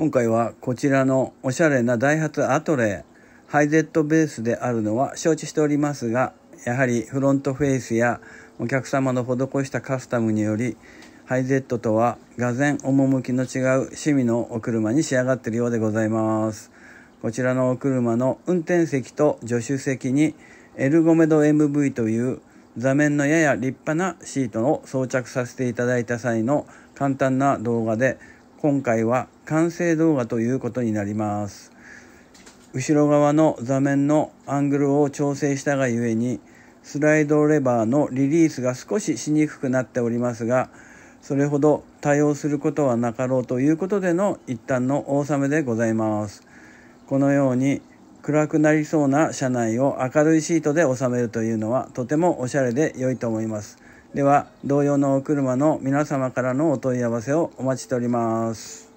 今回はこちらのおしゃれなダイハツアトレハイゼットベースであるのは承知しておりますがやはりフロントフェイスやお客様の施したカスタムによりハイゼットとは俄然趣の違う趣味のお車に仕上がっているようでございますこちらのお車の運転席と助手席にエルゴメド MV という座面のやや立派なシートを装着させていただいた際の簡単な動画で今回は完成動画ということになります後ろ側の座面のアングルを調整したがゆえにスライドレバーのリリースが少ししにくくなっておりますがそれほど対応することはなかろうということでの一旦のお納めでございますこのように暗くなりそうな車内を明るいシートで収めるというのはとてもおしゃれで良いと思います。では同様のお車の皆様からのお問い合わせをお待ちしております。